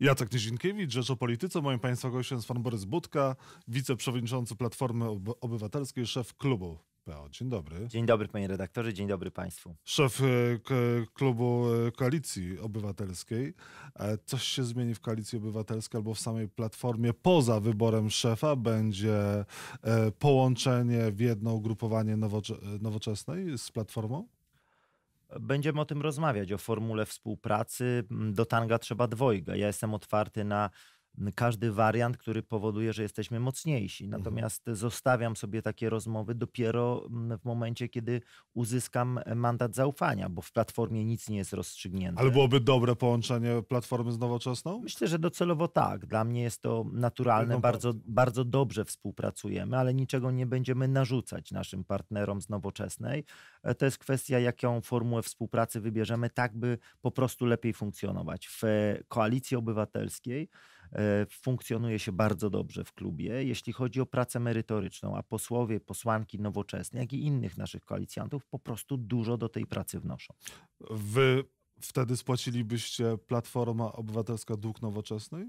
Jacek Nizinkiewicz, Rzecz o Polityce. Moim Państwa gościem jest Pan Borys Budka, wiceprzewodniczący Platformy Obywatelskiej, szef klubu PO. Dzień dobry. Dzień dobry Panie redaktorze, dzień dobry Państwu. Szef e, klubu e, Koalicji Obywatelskiej. E, coś się zmieni w Koalicji Obywatelskiej albo w samej Platformie poza wyborem szefa? Będzie połączenie w jedno ugrupowanie nowocze- nowoczesnej z Platformą? Będziemy o tym rozmawiać, o formule współpracy. Do tanga trzeba dwojga. Ja jestem otwarty na każdy wariant, który powoduje, że jesteśmy mocniejsi. Mhm. Natomiast mhm. zostawiam sobie takie rozmowy dopiero mm, w momencie, kiedy uzyskam e, mandat zaufania, bo w platformie nic nie jest rozstrzygnięte. Ale byłoby dobre połączenie platformy z nowoczesną? Myślę, że docelowo tak. Dla mnie jest to naturalne, bardzo, bardzo dobrze współpracujemy, ale niczego nie będziemy narzucać naszym partnerom z nowoczesnej. E, to jest kwestia, jaką formułę współpracy wybierzemy, tak by po prostu lepiej funkcjonować. W e, koalicji obywatelskiej, E, funkcjonuje się bardzo dobrze w klubie, jeśli chodzi o pracę merytoryczną, a posłowie, posłanki nowoczesne, jak i innych naszych koalicjantów po prostu dużo do tej pracy wnoszą. Wy wtedy spłacilibyście Platforma Obywatelska dług nowoczesnej,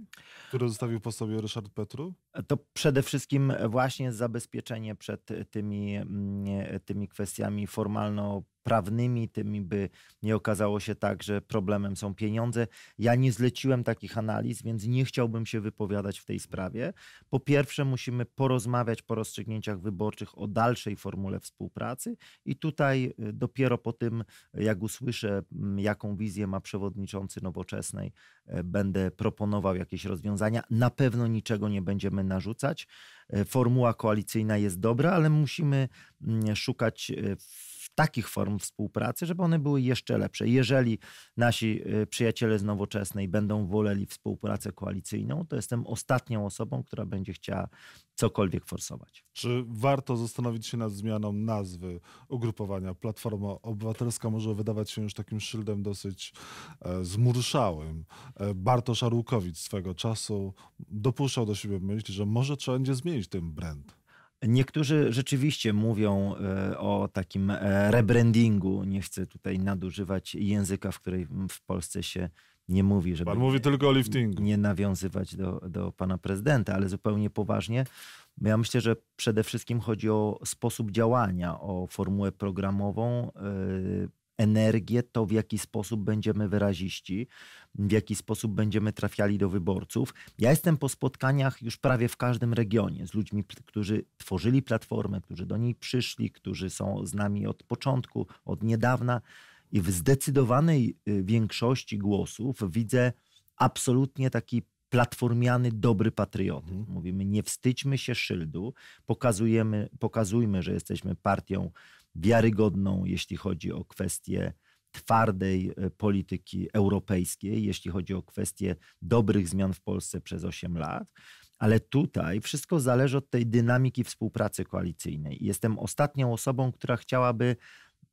który zostawił po sobie Ryszard Petru? To przede wszystkim właśnie zabezpieczenie przed tymi, mm, tymi kwestiami formalno prawnymi, tymi by nie okazało się tak, że problemem są pieniądze. Ja nie zleciłem takich analiz, więc nie chciałbym się wypowiadać w tej sprawie. Po pierwsze, musimy porozmawiać po rozstrzygnięciach wyborczych o dalszej formule współpracy i tutaj y, dopiero po tym, jak usłyszę, mm, jaką wizję ma przewodniczący Nowoczesnej, y, będę proponował jakieś rozwiązania. Na pewno niczego nie będziemy narzucać. Y, formuła koalicyjna jest dobra, ale musimy mm, szukać w takich form współpracy, żeby one były jeszcze lepsze. Jeżeli nasi y, przyjaciele z nowoczesnej będą woleli współpracę koalicyjną, to jestem ostatnią osobą, która będzie chciała cokolwiek forsować. Czy warto zastanowić się nad zmianą nazwy ugrupowania? Platforma Obywatelska może wydawać się już takim szyldem dosyć e, zmurszałym. E, Bartosz Arłukowicz swego czasu dopuszczał do siebie myśl, że może trzeba będzie zmienić ten brand. Niektórzy rzeczywiście mówią e, o takim e, rebrandingu. Nie chcę tutaj nadużywać języka, w której w Polsce się nie mówi, żeby Pan mówi nie, tylko o liftingu. nie nawiązywać do, do pana prezydenta, ale zupełnie poważnie. Ja myślę, że przede wszystkim chodzi o sposób działania, o formułę programową, e, energię, to w jaki sposób będziemy wyraziści, w jaki sposób będziemy trafiali do wyborców. Ja jestem po spotkaniach już prawie w każdym regionie z ludźmi, którzy tworzyli platformę, którzy do niej przyszli, którzy są z nami od początku, od niedawna i w zdecydowanej y, większości głosów widzę absolutnie taki platformiany dobry patriotyzm. Mhm. Mówimy, nie wstydźmy się szyldu, pokazujemy, pokazujmy, że jesteśmy partią wiarygodną, jeśli chodzi o kwestie twardej e, polityki europejskiej, jeśli chodzi o kwestie dobrych zmian w Polsce przez 8 lat. Ale tutaj wszystko zależy od tej dynamiki współpracy koalicyjnej. Jestem ostatnią osobą, która chciałaby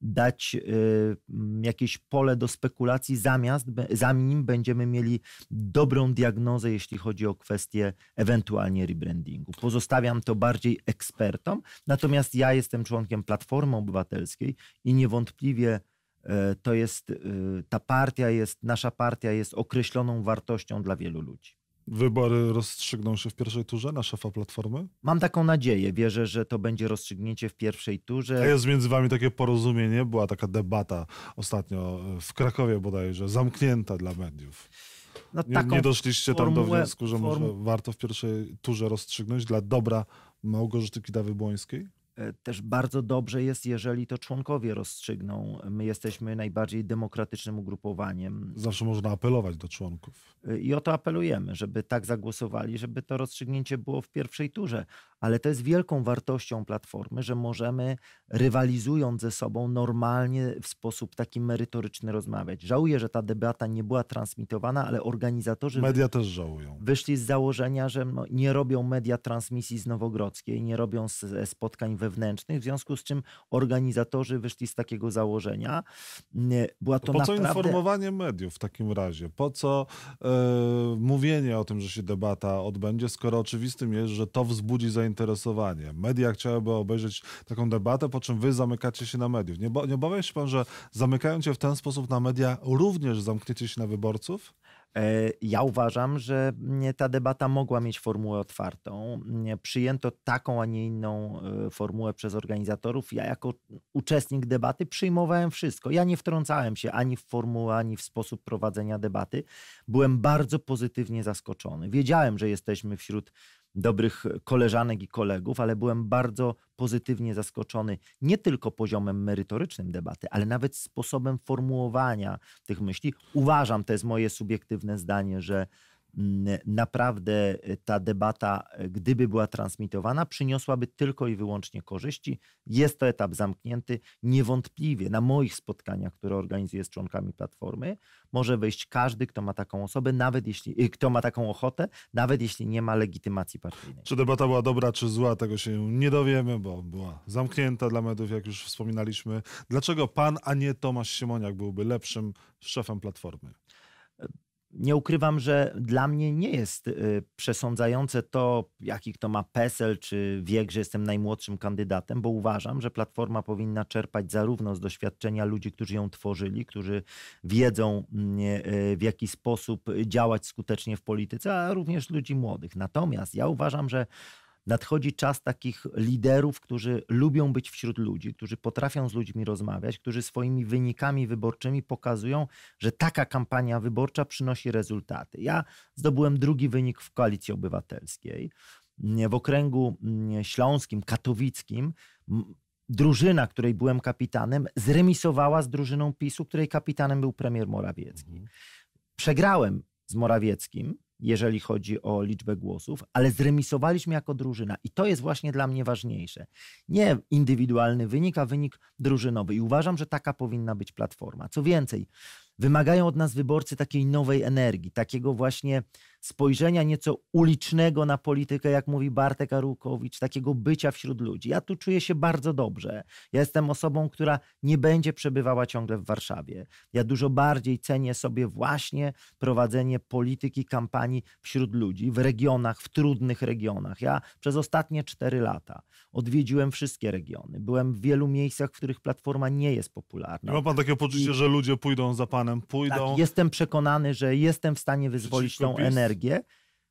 dać y, mm, jakieś pole do spekulacji, zamiast, zanim będziemy mieli dobrą diagnozę, jeśli chodzi o kwestie ewentualnie rebrandingu. Pozostawiam to bardziej ekspertom, natomiast ja jestem członkiem Platformy Obywatelskiej i niewątpliwie e, to jest, y, ta partia jest, nasza partia jest określoną wartością dla wielu ludzi. Wybory rozstrzygną się w pierwszej turze na szefa Platformy? Mam taką nadzieję. Wierzę, że to będzie rozstrzygnięcie w pierwszej turze. A jest między wami takie porozumienie. Była taka debata ostatnio e, w Krakowie bodajże, zamknięta dla mediów. No, nie, nie, doszliście formułę, tam do wniosku, że form... może warto w pierwszej turze rozstrzygnąć dla dobra Małgorzaty Kidawy-Błońskiej? E, też bardzo dobrze jest, jeżeli to członkowie rozstrzygną. My jesteśmy najbardziej demokratycznym ugrupowaniem. Zawsze można apelować do członków. E, I o to apelujemy, żeby tak zagłosowali, żeby to rozstrzygnięcie było w pierwszej turze. Ale to jest wielką wartością Platformy, że możemy rywalizując ze sobą normalnie w sposób taki merytoryczny rozmawiać. Żałuję, że ta debata nie była transmitowana, ale organizatorzy... Media też żałują. Wyszli z założenia, że no, nie robią media transmisji z Nowogrodzkiej, nie robią e, spotkań we wewnętrznych, w związku z czym organizatorzy wyszli z takiego założenia. Mm, e, była to po naprawdę... co informowanie mediów w takim razie? Po co yy, mówienie o tym, że się debata odbędzie, skoro oczywistym jest, że to wzbudzi zainteresowanie? Media chciałyby obejrzeć taką debatę, po czym wy zamykacie się na mediów. Nie, nie obawia się pan, że zamykając się w ten sposób na media, również zamkniecie się na wyborców? E, ja uważam, że ta debata mogła mieć formułę otwartą. Przyjęto taką, a nie inną e, formułę przez organizatorów. Ja, jako uczestnik debaty, przyjmowałem wszystko. Ja nie wtrącałem się ani w formułę, ani w sposób prowadzenia debaty. Byłem bardzo pozytywnie zaskoczony. Wiedziałem, że jesteśmy wśród dobrych koleżanek i kolegów, ale byłem bardzo pozytywnie zaskoczony nie tylko poziomem merytorycznym debaty, ale nawet sposobem formułowania tych myśli. Uważam, to jest moje subiektywne zdanie, że Mm, naprawdę y, ta debata, y, gdyby była transmitowana, przyniosłaby tylko i wyłącznie korzyści. Jest to etap zamknięty. Niewątpliwie na moich spotkaniach, które organizuję z członkami platformy, może wejść każdy, kto ma taką osobę, nawet jeśli, y, kto ma taką ochotę, nawet jeśli nie ma legitymacji partyjnej. Czy debata była dobra, czy zła, tego się nie dowiemy, bo była zamknięta dla mediów, jak już wspominaliśmy. Dlaczego pan, a nie Tomasz Siemoniak byłby lepszym szefem platformy? nie ukrywam, że dla mnie nie jest y, przesądzające to, jaki kto ma PESEL, czy wiek, że jestem najmłodszym kandydatem, bo uważam, że platforma powinna czerpać zarówno z doświadczenia ludzi, którzy ją tworzyli, którzy wiedzą, mm, e, w jaki sposób działać skutecznie w polityce, a również ludzi młodych. Natomiast ja uważam, że nadchodzi czas takich liderów, którzy lubią być wśród ludzi, którzy potrafią z ludźmi rozmawiać, którzy swoimi wynikami wyborczymi pokazują, że taka kampania wyborcza przynosi rezultaty. Ja zdobyłem drugi wynik w koalicji obywatelskiej. W okręgu mm, śląskim, katowickim, drużyna, której byłem kapitanem, zremisowała z drużyną PiSu, której kapitanem był premier Morawiecki. Mhm. Przegrałem z Morawieckim jeżeli chodzi o liczbę głosów, ale zremisowaliśmy jako drużyna i to jest właśnie dla mnie ważniejsze. Nie indywidualny wynik, a wynik drużynowy i uważam, że taka powinna być platforma. Co więcej, Wymagają od nas wyborcy takiej nowej energii, takiego właśnie spojrzenia nieco ulicznego na politykę, jak mówi Bartek Arukowicz, takiego bycia wśród ludzi. Ja tu czuję się bardzo dobrze. Ja jestem osobą, która nie będzie przebywała ciągle w Warszawie. Ja dużo bardziej cenię sobie właśnie prowadzenie polityki, kampanii wśród ludzi, w regionach, w trudnych regionach. Ja przez ostatnie cztery lata Odwiedziłem wszystkie regiony. Byłem w wielu miejscach, w których platforma nie jest popularna. Nie ma pan takie poczucie, I... że ludzie pójdą za panem, pójdą. Tak, jestem przekonany, że jestem w stanie wyzwolić tą PiS. energię.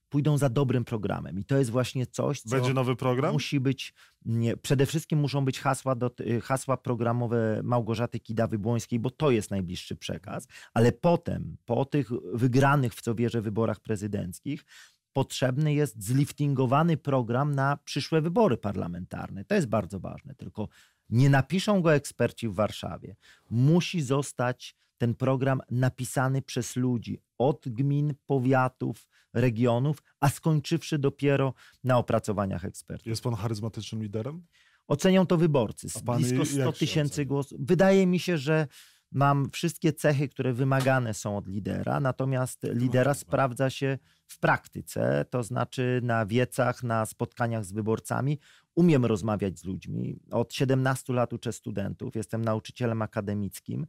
Pójdą za dobrym programem. I to jest właśnie coś, co. Będzie nowy program? Musi być. Nie, przede wszystkim muszą być hasła, do, y, hasła programowe Małgorzaty Kidawy-Błońskiej, bo to jest najbliższy przekaz. Ale potem, po tych wygranych, w co wierzę, wyborach prezydenckich, potrzebny jest zliftingowany program na przyszłe wybory parlamentarne. To jest bardzo ważne, tylko nie napiszą go eksperci w Warszawie. Musi zostać ten program napisany przez ludzi od gmin, powiatów, regionów, a skończywszy dopiero na opracowaniach ekspertów. Jest pan charyzmatycznym liderem? Ocenią to wyborcy. Z blisko 100 tysięcy głosów. Wydaje mi się, że mam wszystkie cechy, które wymagane są od lidera, natomiast lidera sprawdza się w praktyce, to znaczy na wiecach, na spotkaniach z wyborcami. Umiem rozmawiać z ludźmi. Od 17 lat uczę studentów, jestem nauczycielem akademickim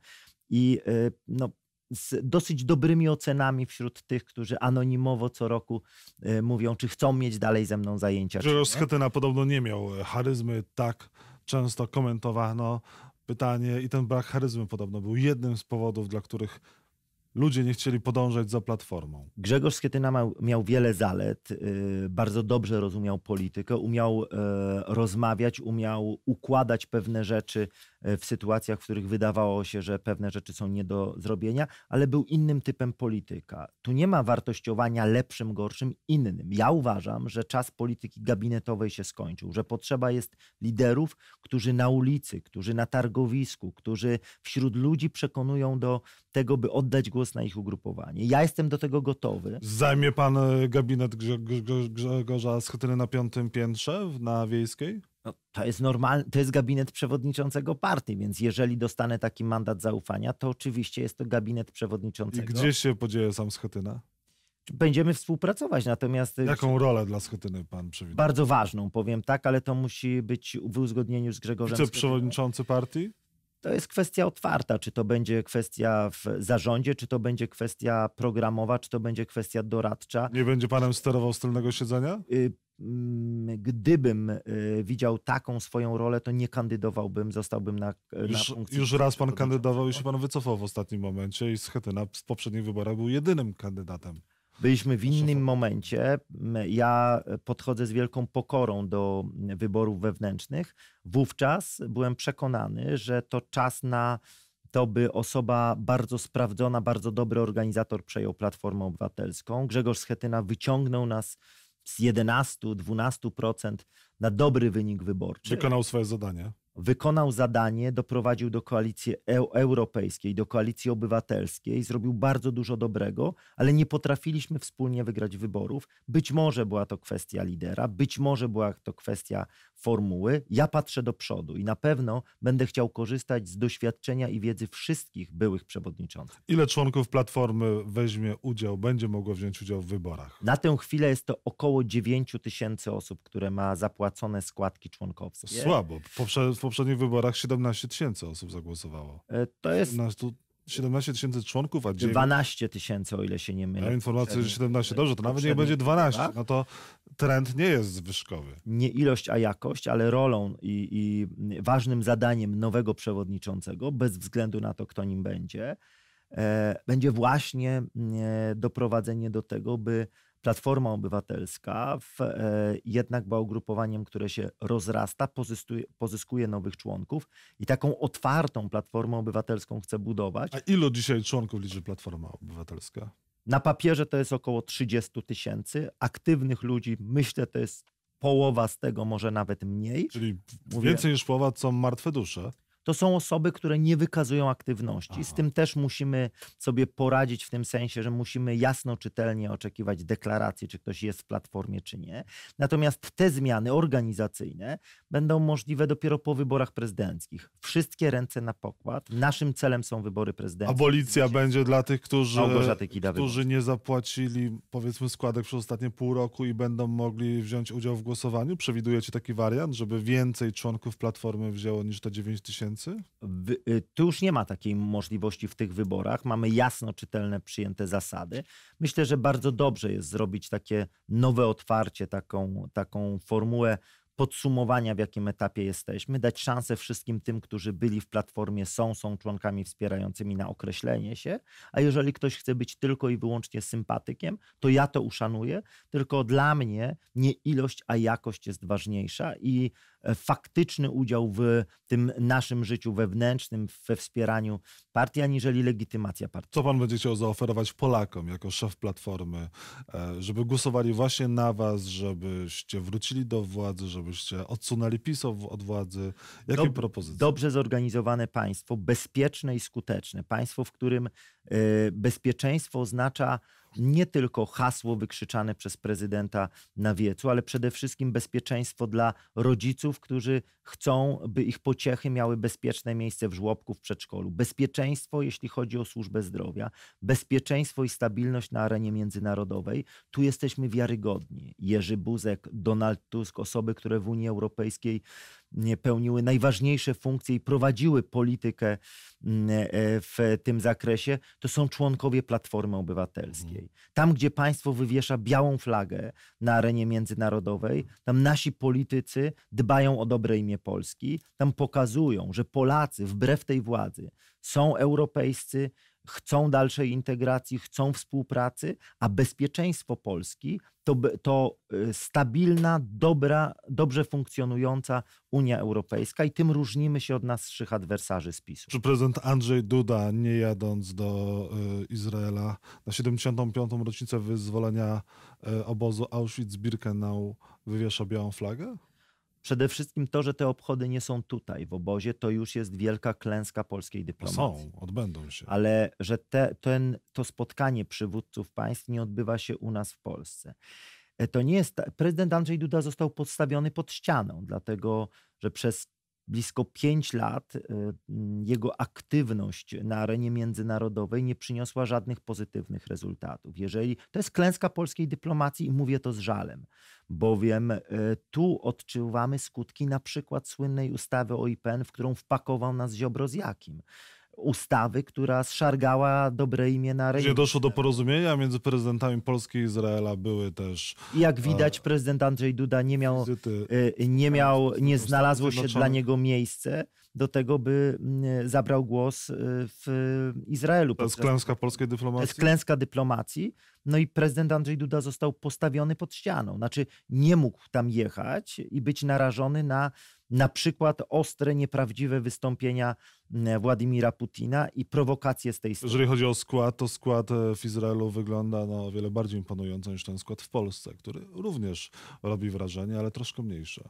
i y, no, z dosyć dobrymi ocenami wśród tych, którzy anonimowo co roku y, mówią, czy chcą mieć dalej ze mną zajęcia. Że Schetyna podobno nie miał e, charyzmy, tak często komentowano pytanie i ten brak charyzmy podobno był jednym z powodów, dla których ludzie nie chcieli podążać za platformą. Grzegorz Schetyna miał, miał wiele zalet, y, bardzo dobrze rozumiał politykę, umiał e, rozmawiać, umiał układać pewne rzeczy E, w sytuacjach, w których wydawało się, że pewne rzeczy są nie do zrobienia, ale był innym typem polityka. Tu nie ma wartościowania lepszym, gorszym, innym. Ja uważam, że czas polityki gabinetowej się skończył, że potrzeba jest liderów, którzy na ulicy, którzy na targowisku, którzy wśród ludzi przekonują do tego, by oddać głos na ich ugrupowanie. Ja jestem do tego gotowy. Zajmie pan e, gabinet Grzegorza Schetyny na piątym piętrze na Wiejskiej? no, to jest normal, to jest gabinet przewodniczącego partii, więc jeżeli dostanę taki mandat zaufania, to oczywiście jest to gabinet przewodniczącego. I gdzie się podzieje sam Schetyna? Będziemy współpracować, natomiast... Y, Jaką rolę dla Schetyny pan przewiduje? Bardzo ważną, powiem tak, ale to musi być w uzgodnieniu z Grzegorzem Wiceprzewodniczący partii? To jest kwestia otwarta, czy to będzie kwestia w zarządzie, czy to będzie kwestia programowa, czy to będzie kwestia doradcza. Nie będzie panem sterował z tylnego siedzenia? Y Mm, gdybym y, widział taką swoją rolę, to nie kandydowałbym, zostałbym na, już, na funkcji. Już raz pan kandydował i się pan wycofał w ostatnim momencie i Schetyna w poprzednich wyborach był jedynym kandydatem. Byliśmy w innym momencie. Mm, ja podchodzę z wielką pokorą do mm, wyborów wewnętrznych. Wówczas byłem przekonany, że to czas na to, by osoba bardzo sprawdzona, bardzo dobry organizator przejął Platformę Obywatelską. Grzegorz Schetyna wyciągnął nas z 11-12% na dobry wynik wyborczy. Wykonał swoje zadanie wykonał zadanie, doprowadził do koalicji e, europejskiej, do koalicji obywatelskiej, zrobił bardzo dużo dobrego, ale nie potrafiliśmy wspólnie wygrać wyborów. Być może była to kwestia lidera, być może była to kwestia formuły. Ja patrzę do przodu i na pewno będę chciał korzystać z doświadczenia i wiedzy wszystkich byłych przewodniczących. Ile członków Platformy weźmie udział, będzie mogło wziąć udział w wyborach? Na tę chwilę jest to około 9 tysięcy osób, które ma zapłacone składki członkowskie. Słabo. Poprze poprzednich wyborach 17 tysięcy osób zagłosowało. E, to jest... 17, 17 tysięcy członków, a 9... 12 tysięcy, o ile się nie mylę. A informacja, że 17, dobrze, to nawet nie będzie 12, tak? no to trend nie jest zwyżkowy. Nie ilość, a jakość, ale rolą i, i ważnym zadaniem nowego przewodniczącego, bez względu na to, kto nim będzie, e, będzie właśnie e, doprowadzenie do tego, by Platforma Obywatelska w, e, jednak była ugrupowaniem, które się rozrasta, pozyskuje, pozyskuje nowych członków i taką otwartą Platformę Obywatelską chce budować. A ilu dzisiaj członków liczy Platforma Obywatelska? Na papierze to jest około 30 tysięcy. Aktywnych ludzi, myślę, to jest połowa z tego, może nawet mniej. Czyli Mówię, więcej niż połowa, co martwe dusze to są osoby, które nie wykazują aktywności. Aha. Z tym też musimy sobie poradzić w tym sensie, że musimy jasno, czytelnie oczekiwać deklaracji, czy ktoś jest w platformie, czy nie. Natomiast te zmiany organizacyjne będą możliwe dopiero po wyborach prezydenckich. Wszystkie ręce na pokład. Naszym celem są wybory prezydenckie. Abolicja będzie dla tych, którzy, którzy nie zapłacili powiedzmy składek przez ostatnie pół roku i będą mogli wziąć udział w głosowaniu. Przewidujecie taki wariant, żeby więcej członków Platformy wzięło niż te 9 tysięcy? tysięcy? Y, tu już nie ma takiej możliwości w tych wyborach. Mamy jasno czytelne, przyjęte zasady. Myślę, że bardzo dobrze jest zrobić takie nowe otwarcie, taką, taką formułę podsumowania, w jakim etapie jesteśmy, dać szansę wszystkim tym, którzy byli w platformie, są, są członkami wspierającymi na określenie się, a jeżeli ktoś chce być tylko i wyłącznie sympatykiem, to ja to uszanuję, tylko dla mnie nie ilość, a jakość jest ważniejsza i E, faktyczny udział w tym naszym życiu wewnętrznym, we wspieraniu partii, aniżeli legitymacja partii. Co pan będzie chciał zaoferować Polakom jako szef Platformy, e, żeby głosowali właśnie na was, żebyście wrócili do władzy, żebyście odsunęli PiS od władzy? Jakie Dob propozycje? Dobrze zorganizowane państwo, bezpieczne i skuteczne. Państwo, w którym e, bezpieczeństwo oznacza nie tylko hasło wykrzyczane przez prezydenta na wiecu, ale przede wszystkim bezpieczeństwo dla rodziców, którzy chcą, by ich pociechy miały bezpieczne miejsce w żłobku, w przedszkolu. Bezpieczeństwo, jeśli chodzi o służbę zdrowia, bezpieczeństwo i stabilność na arenie międzynarodowej. Tu jesteśmy wiarygodni. Jerzy Buzek, Donald Tusk, osoby, które w Unii Europejskiej pełniły najważniejsze funkcje i prowadziły politykę mm, e, e, w tym zakresie, to są członkowie Platformy Obywatelskiej. Mhm. Tam, gdzie państwo wywiesza białą flagę na arenie międzynarodowej, tam nasi politycy dbają o dobre imię Polski, tam pokazują, że Polacy wbrew tej władzy są europejscy, chcą dalszej integracji, chcą współpracy, a bezpieczeństwo Polski to, to y, stabilna, dobra, dobrze funkcjonująca Unia Europejska i tym różnimy się od naszych adwersarzy z PiSu. Czy prezydent Andrzej Duda, nie jadąc do y, Izraela na 75. rocznicę wyzwolenia y, obozu Auschwitz-Birkenau, wywiesza białą flagę? Przede wszystkim to, że te obchody nie są tutaj w obozie, to już jest wielka klęska polskiej dyplomacji. Są, odbędą się. Ale że te, ten, to spotkanie przywódców państw nie odbywa się u nas w Polsce. E, to nie jest. Prezydent Andrzej Duda został podstawiony pod ścianą, dlatego że przez blisko 5 lat y, jego aktywność na arenie międzynarodowej nie przyniosła żadnych pozytywnych rezultatów. Jeżeli to jest klęska polskiej dyplomacji i mówię to z żalem, bowiem y, tu odczuwamy skutki na przykład słynnej ustawy o IPN, w którą wpakował nas Ziobro z Jakim ustawy, która zszargała dobre imię na rynku. Gdzie doszło do porozumienia między prezydentami Polski i Izraela, były też... jak e, widać, prezydent Andrzej Duda nie miał, wizyty, e, nie, miał nie znalazło się dla niego miejsce do tego, by zabrał głos e, w Izraelu. To jest klęska polskiej dyplomacji? To jest klęska dyplomacji. No i prezydent Andrzej Duda został postawiony pod ścianą. Znaczy nie mógł tam jechać i być narażony na na przykład ostre, nieprawdziwe wystąpienia mm, Władimira Putina i prowokacje z tej strony. Jeżeli chodzi o skład, to skład e, w Izraelu wygląda no, o wiele bardziej imponująco niż ten skład w Polsce, który również robi wrażenie, ale troszkę mniejsze.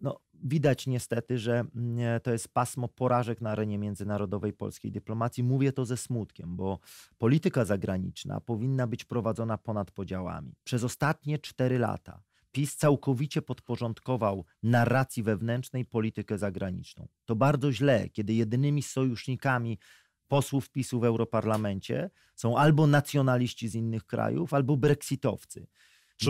No, widać niestety, że mm, e, to jest pasmo porażek na arenie międzynarodowej polskiej dyplomacji. Mówię to ze smutkiem, bo polityka zagraniczna powinna być prowadzona ponad podziałami. Przez ostatnie cztery lata PiS całkowicie podporządkował narracji wewnętrznej politykę zagraniczną. To bardzo źle, kiedy jedynymi sojusznikami posłów PiSu w Europarlamencie są albo nacjonaliści z innych krajów, albo brexitowcy.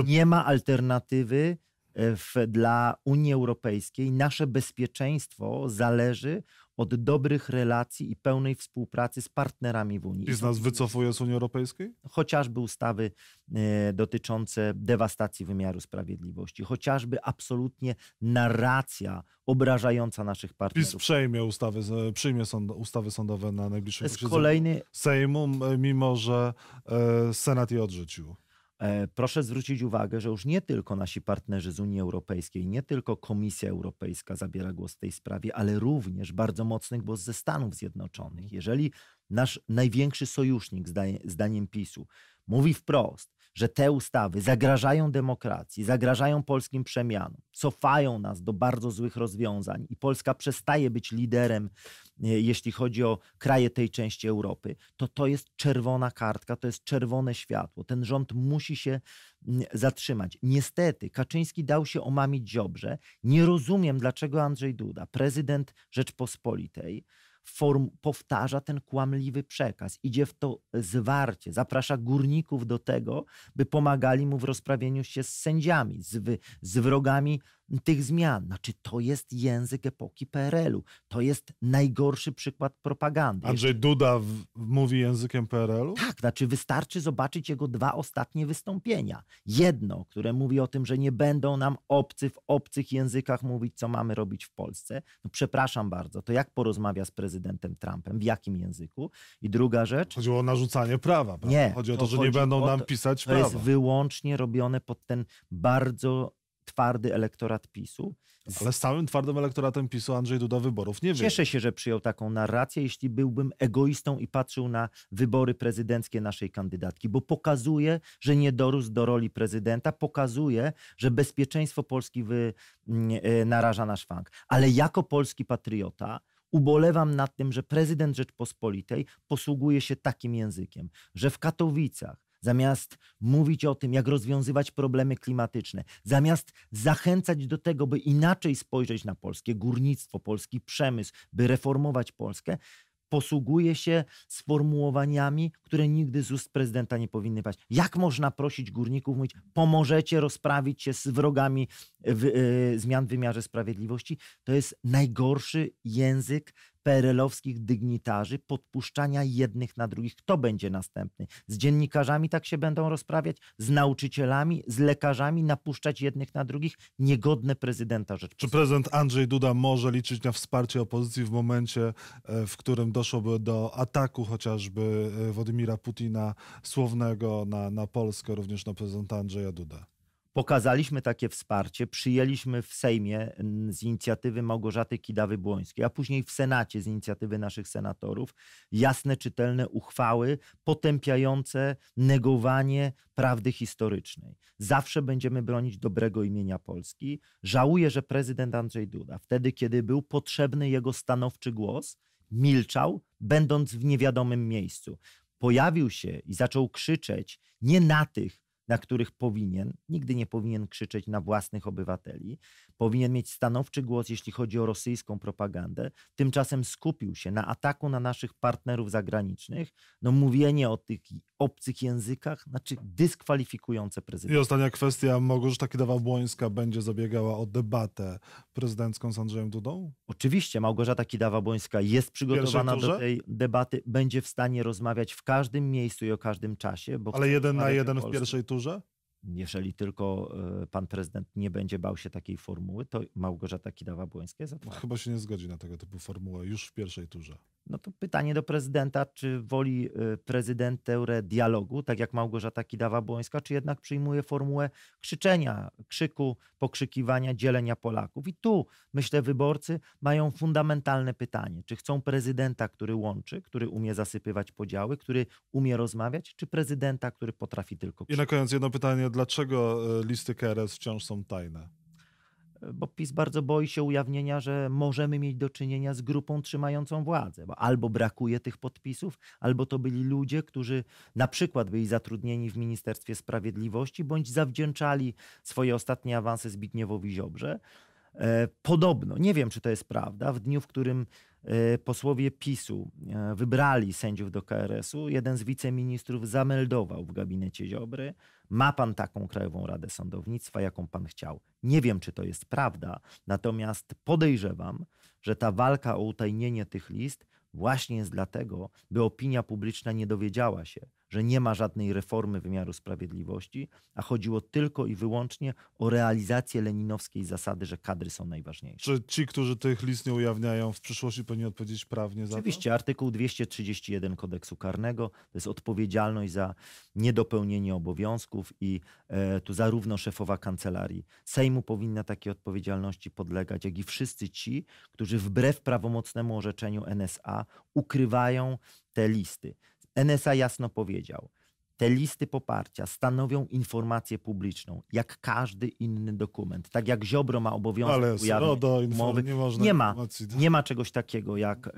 Nie ma alternatywy e, w, dla Unii Europejskiej. Nasze bezpieczeństwo zależy od dobrych relacji i pełnej współpracy z partnerami w Unii. I z nas wycofuje z Unii Europejskiej? Chociażby ustawy e, dotyczące dewastacji wymiaru sprawiedliwości, chociażby absolutnie narracja obrażająca naszych partnerów. PiS przejmie ustawy, przyjmie sąd, ustawy sądowe na najbliższym posiedzeniu kolejny... Sejmu, mimo że e, Senat je odrzucił. E, proszę zwrócić uwagę, że już nie tylko nasi partnerzy z Unii Europejskiej, nie tylko Komisja Europejska zabiera głos w tej sprawie, ale również bardzo mocny głos ze Stanów Zjednoczonych. Jeżeli nasz największy sojusznik, zdaniem PiSu, mówi wprost, że te ustawy zagrażają demokracji, zagrażają polskim przemianom, cofają nas do bardzo złych rozwiązań i Polska przestaje być liderem, e, jeśli chodzi o kraje tej części Europy, to to jest czerwona kartka, to jest czerwone światło. Ten rząd musi się mm, zatrzymać. Niestety Kaczyński dał się omamić dobrze. Nie rozumiem, dlaczego Andrzej Duda, prezydent Rzeczpospolitej, form, powtarza ten kłamliwy przekaz, idzie w to zwarcie, zaprasza górników do tego, by pomagali mu w rozprawieniu się z sędziami, z, z wrogami tych zmian. Znaczy, to jest język epoki PRL-u. To jest najgorszy przykład propagandy. Andrzej Duda w, mówi językiem PRL-u? Tak, znaczy wystarczy zobaczyć jego dwa ostatnie wystąpienia. Jedno, które mówi o tym, że nie będą nam obcy w obcych językach mówić, co mamy robić w Polsce. No, przepraszam bardzo, to jak porozmawia z prezydentem Trumpem? W jakim języku? I druga rzecz. Chodziło o narzucanie prawa. Prawda? Nie. Chodzi o to, to że nie będą nam pisać prawa. To jest wyłącznie robione pod ten bardzo twardy elektorat PiSu. No, ale z całym twardym elektoratem PiSu Andrzej Duda wyborów nie wie. Cieszę się, że przyjął taką narrację, jeśli byłbym egoistą i patrzył na wybory prezydenckie naszej kandydatki, bo pokazuje, że nie dorósł do roli prezydenta, pokazuje, że bezpieczeństwo Polski wy... Mm, e, naraża na szwank. Ale jako polski patriota ubolewam nad tym, że prezydent Rzeczpospolitej posługuje się takim językiem, że w Katowicach zamiast mówić o tym, jak rozwiązywać problemy klimatyczne, zamiast zachęcać do tego, by inaczej spojrzeć na polskie górnictwo, polski przemysł, by reformować Polskę, posługuje się sformułowaniami, które nigdy z ust prezydenta nie powinny paść. Jak można prosić górników, mówić, pomożecie rozprawić się z wrogami w, y, zmian w wymiarze sprawiedliwości? To jest najgorszy język, perelowskich dygnitarzy, podpuszczania jednych na drugich. Kto będzie następny? Z dziennikarzami tak się będą rozprawiać, z nauczycielami, z lekarzami, napuszczać jednych na drugich, niegodne prezydenta rzecz. Czy prezydent Andrzej Duda może liczyć na wsparcie opozycji w momencie, e, w którym doszłoby do ataku chociażby e, Władimira Putina słownego na, na Polskę, również na prezydenta Andrzeja Duda? Pokazaliśmy takie wsparcie, przyjęliśmy w Sejmie z inicjatywy Małgorzaty Kidawy-Błońskiej, a później w Senacie z inicjatywy naszych senatorów jasne, czytelne uchwały potępiające negowanie prawdy historycznej. Zawsze będziemy bronić dobrego imienia Polski. Żałuję, że prezydent Andrzej Duda, wtedy kiedy był potrzebny jego stanowczy głos, milczał, będąc w niewiadomym miejscu. Pojawił się i zaczął krzyczeć nie na tych, na których powinien, nigdy nie powinien krzyczeć na własnych obywateli, powinien mieć stanowczy głos, jeśli chodzi o rosyjską propagandę. Tymczasem skupił się na ataku na naszych partnerów zagranicznych. No mówienie o tych obcych językach, znaczy dyskwalifikujące prezydenta. I ostatnia kwestia, Małgorzata Kidawa-Błońska będzie zabiegała o debatę prezydencką z Andrzejem Dudą? Oczywiście, Małgorzata Kidawa-Błońska jest przygotowana do tej debaty, będzie w stanie rozmawiać w każdym miejscu i o każdym czasie. Ale jeden na jeden w pierwszej turze? jeżeli tylko e, pan prezydent nie będzie bał się takiej formuły, to Małgorzata Kidawa-Błońska jest no Chyba się nie zgodzi na tego typu formułę już w pierwszej turze. No to pytanie do prezydenta, czy woli e, prezydent dialogu, tak jak Małgorzata Kidawa-Błońska, czy jednak przyjmuje formułę krzyczenia, krzyku, pokrzykiwania, dzielenia Polaków. I tu, myślę, wyborcy mają fundamentalne pytanie, czy chcą prezydenta, który łączy, który umie zasypywać podziały, który umie rozmawiać, czy prezydenta, który potrafi tylko krzyczeć. I na koniec jedno pytanie dlaczego e, listy KRS wciąż są tajne? Bo PiS bardzo boi się ujawnienia, że możemy mieć do czynienia z grupą trzymającą władzę, bo albo brakuje tych podpisów, albo to byli ludzie, którzy na przykład byli zatrudnieni w Ministerstwie Sprawiedliwości, bądź zawdzięczali swoje ostatnie awanse Zbigniewowi Ziobrze. E, podobno, nie wiem czy to jest prawda, w dniu, w którym Y, posłowie PiSu y, wybrali sędziów do KRS-u. Jeden z wiceministrów zameldował w gabinecie Ziobry. Ma pan taką Krajową Radę Sądownictwa, jaką pan chciał. Nie wiem, czy to jest prawda, natomiast podejrzewam, że ta walka o utajnienie tych list właśnie jest dlatego, by opinia publiczna nie dowiedziała się, że nie ma żadnej reformy wymiaru sprawiedliwości, a chodziło tylko i wyłącznie o realizację leninowskiej zasady, że kadry są najważniejsze. Czy ci, którzy tych list nie ujawniają, w przyszłości powinni odpowiedzieć prawnie za Oczywiście, to? artykuł 231 kodeksu karnego to jest odpowiedzialność za niedopełnienie obowiązków i e, tu zarówno szefowa kancelarii Sejmu powinna takiej odpowiedzialności podlegać, jak i wszyscy ci, którzy wbrew prawomocnemu orzeczeniu NSA ukrywają te listy. NSA jasno powiedział, te listy poparcia stanowią informację publiczną, jak każdy inny dokument. Tak jak Ziobro ma obowiązek Ale ujawnić umowy. Nie, można nie, ma, nie ma czegoś takiego jak e,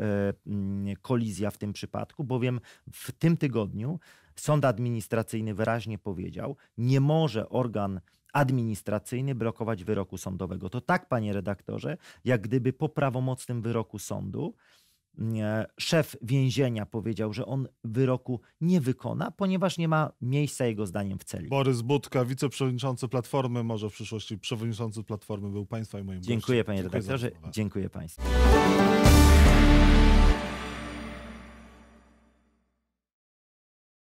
mm, kolizja w tym przypadku, bowiem w tym tygodniu sąd administracyjny wyraźnie powiedział, nie może organ administracyjny blokować wyroku sądowego. To tak, panie redaktorze, jak gdyby po prawomocnym wyroku sądu szef więzienia powiedział, że on wyroku nie wykona, ponieważ nie ma miejsca jego zdaniem w celi. Borys Budka, wiceprzewodniczący Platformy, może w przyszłości przewodniczący Platformy był Państwa i moim Dziękuję gościem. panie redaktorze, dziękuję Państwu.